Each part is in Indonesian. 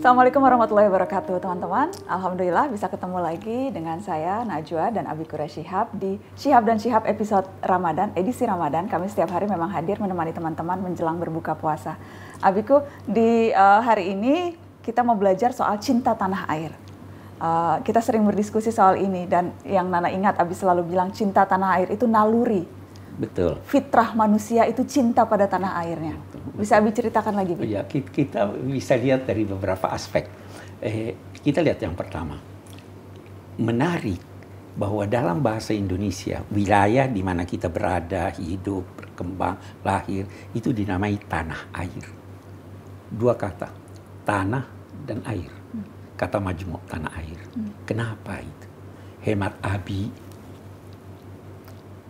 Assalamualaikum warahmatullahi wabarakatuh teman-teman. Alhamdulillah bisa ketemu lagi dengan saya Najwa dan Abi Kura di Shihab dan Shihab episode Ramadan, edisi Ramadan. Kami setiap hari memang hadir menemani teman-teman menjelang berbuka puasa. Abiku, di uh, hari ini kita mau belajar soal cinta tanah air. Uh, kita sering berdiskusi soal ini dan yang Nana ingat Abi selalu bilang cinta tanah air itu naluri Betul. Fitrah manusia itu cinta pada tanah airnya. Betul. Bisa Abi ceritakan lagi, Ya, kita bisa lihat dari beberapa aspek. Eh, kita lihat yang pertama. Menarik bahwa dalam bahasa Indonesia, wilayah di mana kita berada, hidup, berkembang, lahir, itu dinamai tanah air. Dua kata, tanah dan air. Hmm. Kata majmuk tanah air. Hmm. Kenapa itu? Hemat Abi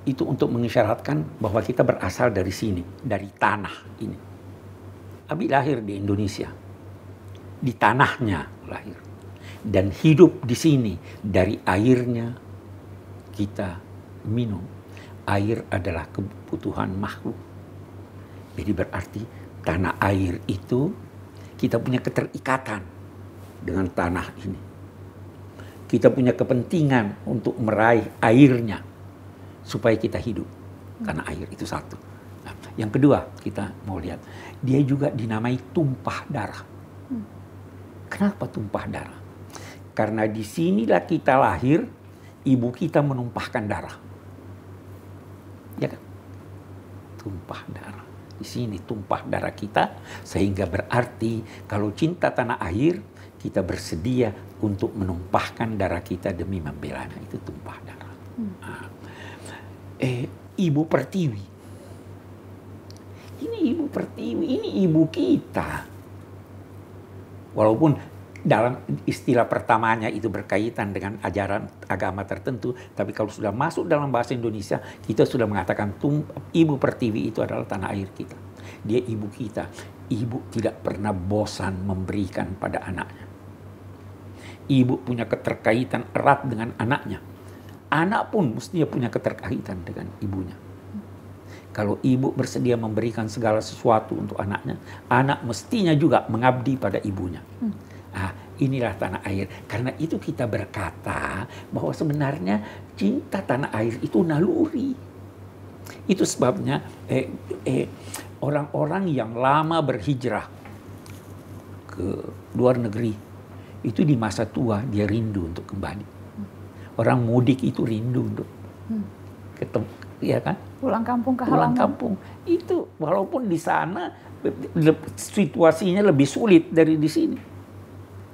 itu untuk mengisyaratkan bahwa kita berasal dari sini, dari tanah ini. Abi lahir di Indonesia, di tanahnya lahir, dan hidup di sini dari airnya kita minum. Air adalah kebutuhan makhluk. Jadi berarti tanah air itu kita punya keterikatan dengan tanah ini. Kita punya kepentingan untuk meraih airnya supaya kita hidup karena air itu satu. Nah, yang kedua kita mau lihat dia juga dinamai tumpah darah. Kenapa tumpah darah? Karena disinilah kita lahir, ibu kita menumpahkan darah. Ya kan? Tumpah darah. Di sini tumpah darah kita sehingga berarti kalau cinta tanah air kita bersedia untuk menumpahkan darah kita demi membela. membelanya nah, itu tumpah darah. Hmm. Nah, eh, Ibu Pertiwi. Ini Ibu Pertiwi, ini ibu kita. Walaupun dalam istilah pertamanya itu berkaitan dengan ajaran agama tertentu, tapi kalau sudah masuk dalam bahasa Indonesia, kita sudah mengatakan ibu pertiwi itu adalah tanah air kita. Dia ibu kita. Ibu tidak pernah bosan memberikan pada anaknya. Ibu punya keterkaitan erat dengan anaknya. Anak pun mestinya punya keterkaitan dengan ibunya. Kalau ibu bersedia memberikan segala sesuatu untuk anaknya, anak mestinya juga mengabdi pada ibunya. Nah, inilah tanah air. Karena itu kita berkata bahwa sebenarnya cinta tanah air itu naluri. Itu sebabnya eh, eh, orang-orang yang lama berhijrah ke luar negeri itu di masa tua dia rindu untuk kembali orang mudik itu rindu untuk hmm. ketemu ya kan pulang kampung ke pulang kampung itu walaupun di sana situasinya lebih sulit dari di sini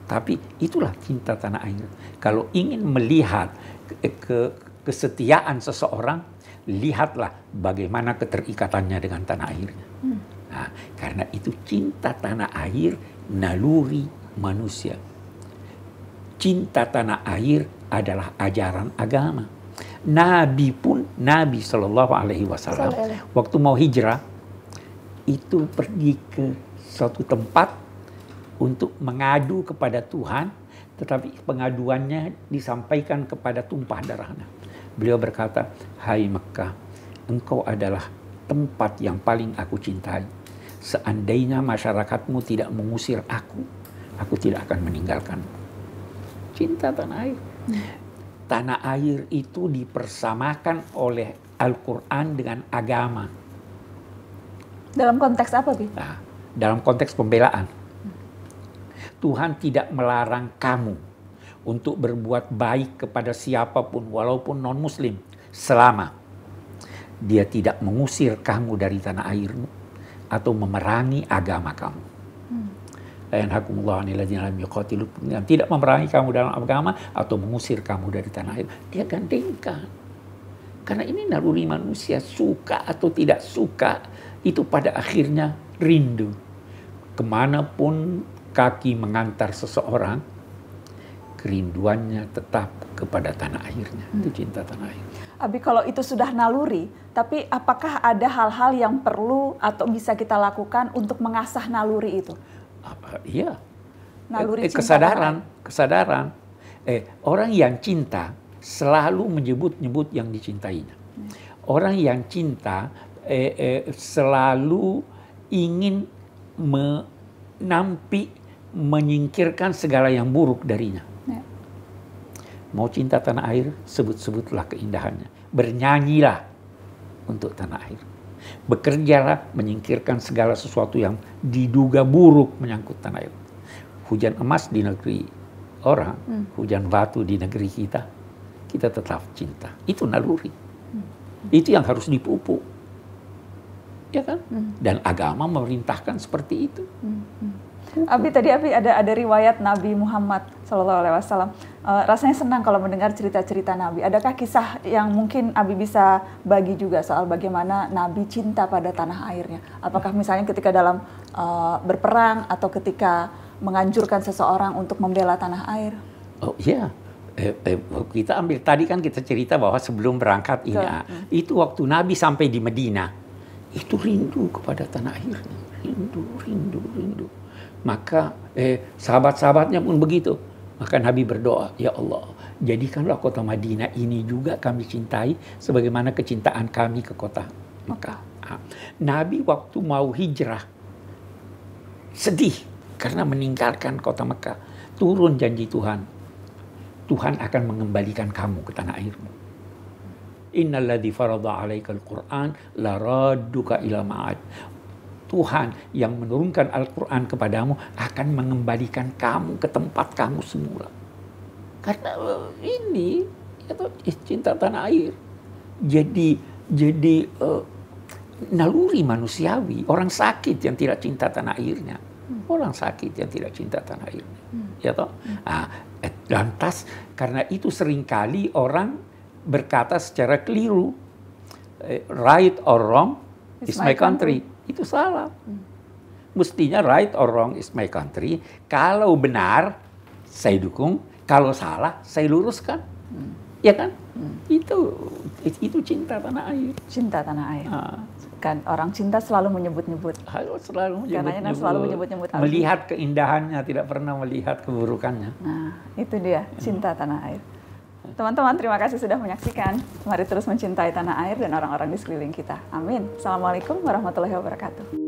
tapi itulah cinta tanah air kalau ingin melihat ke, ke kesetiaan seseorang lihatlah bagaimana keterikatannya dengan tanah airnya hmm. nah, karena itu cinta tanah air naluri manusia cinta tanah air adalah ajaran agama. Nabi pun Nabi Shallallahu Alaihi Wasallam waktu mau hijrah itu pergi ke suatu tempat untuk mengadu kepada Tuhan, tetapi pengaduannya disampaikan kepada tumpah darahnya. Beliau berkata, Hai Mekah, engkau adalah tempat yang paling aku cintai. Seandainya masyarakatmu tidak mengusir aku, aku tidak akan meninggalkan. Cinta tanah air. Tanah air itu dipersamakan oleh Al-Quran dengan agama. Dalam konteks apa, Bi? Nah, dalam konteks pembelaan. Tuhan tidak melarang kamu untuk berbuat baik kepada siapapun walaupun non-muslim selama dia tidak mengusir kamu dari tanah airmu atau memerangi agama kamu tidak memerangi kamu dalam agama atau mengusir kamu dari tanah air. Dia gandengkan. Karena ini naluri manusia suka atau tidak suka itu pada akhirnya rindu. Kemanapun kaki mengantar seseorang, kerinduannya tetap kepada tanah airnya. Hmm. Itu cinta tanah air. Abi kalau itu sudah naluri, tapi apakah ada hal-hal yang perlu atau bisa kita lakukan untuk mengasah naluri itu? Apa? Iya. Naluri eh, eh kesadaran, cinta. kesadaran. Eh, orang yang cinta selalu menyebut-nyebut yang dicintainya. Hmm. Orang yang cinta eh, eh, selalu ingin menampi, menyingkirkan segala yang buruk darinya. Ya. Mau cinta tanah air, sebut-sebutlah keindahannya. Bernyanyilah untuk tanah air. Bekerjalah menyingkirkan segala sesuatu yang diduga buruk menyangkut tanah air. Hujan emas di negeri orang, hmm. hujan batu di negeri kita, kita tetap cinta. Itu naluri. Hmm. Itu yang harus dipupuk. Ya kan? Hmm. Dan agama memerintahkan seperti itu. Hmm. hmm. Abi tadi Abi ada ada riwayat Nabi Muhammad Shallallahu Alaihi Wasallam uh, rasanya senang kalau mendengar cerita-cerita Nabi. Adakah kisah yang mungkin Abi bisa bagi juga soal bagaimana Nabi cinta pada tanah airnya? Apakah misalnya ketika dalam uh, berperang atau ketika menganjurkan seseorang untuk membela tanah air? Oh iya. Eh, eh, kita ambil tadi kan kita cerita bahwa sebelum berangkat ini ya. itu waktu Nabi sampai di Medina itu rindu kepada tanah air rindu rindu rindu maka eh, sahabat-sahabatnya pun begitu maka Nabi berdoa, Ya Allah, jadikanlah kota Madinah ini juga kami cintai sebagaimana kecintaan kami ke kota Mekah. Ah. Nabi waktu mau hijrah sedih karena meninggalkan kota Mekah. Turun janji Tuhan. Tuhan akan mengembalikan kamu ke tanah airmu. Innalladzi faradha alaikal Qur'an la radduka ila ma'ad Tuhan yang menurunkan Al-Quran kepadamu akan mengembalikan kamu ke tempat kamu semula. Karena eh, ini itu cinta tanah air. Jadi jadi uh, naluri manusiawi orang sakit yang tidak cinta tanah airnya. Hmm. Orang sakit yang tidak cinta tanah airnya. Hmm. Ya toh? Hmm. Nah, lantas karena itu seringkali orang berkata secara keliru right or wrong is my country. country itu salah. Mestinya right or wrong is my country. Kalau benar, saya dukung. Kalau salah, saya luruskan. Ya kan? Itu itu cinta tanah air. Cinta tanah air. Ah. Kan orang cinta selalu menyebut-nyebut. Selalu menyebut-nyebut. Kan selalu menyebut-nyebut. Melihat keindahannya, tidak pernah melihat keburukannya. Nah, itu dia cinta tanah air. Teman-teman, terima kasih sudah menyaksikan. Mari terus mencintai tanah air dan orang-orang di sekeliling kita. Amin. Assalamualaikum warahmatullahi wabarakatuh.